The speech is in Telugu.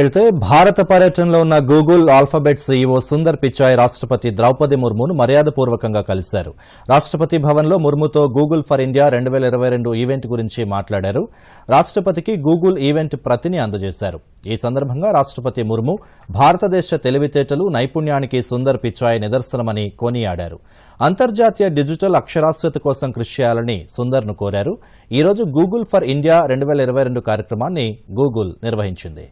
వెళ్తే భారత పర్యటనలో ఉన్న Google Alphabet CEO Sundar Pichai రాష్ట్రపతి ద్రౌపది ముర్మును మర్యాదపూర్వకంగా కలిశారు రాష్ట్రపతి భవన్లో ముర్ముతో గూగుల్ ఫర్ ఇండియా రెండు వేల ఇరవై రెండు ఈవెంట్ గురించి మాట్లాడారు రాష్ట్రపతికి గూగుల్ ఈవెంట్ ప్రతిని అందజేశారు ఈ సందర్భంగా రాష్ట్రపతి ముర్ము భారతదేశ తెలివితేటలు నైపుణ్యానికి సుందర్ పిచాయ్ నిదర్శనమని కొనియాడారు అంతర్జాతీయ డిజిటల్ అక్షరాస్యత కోసం కృషి చేయాలని సుందర్ను కోరారు ఈరోజు గూగుల్ ఫర్ ఇండియా రెండు కార్యక్రమాన్ని గూగుల్ నిర్వహించింది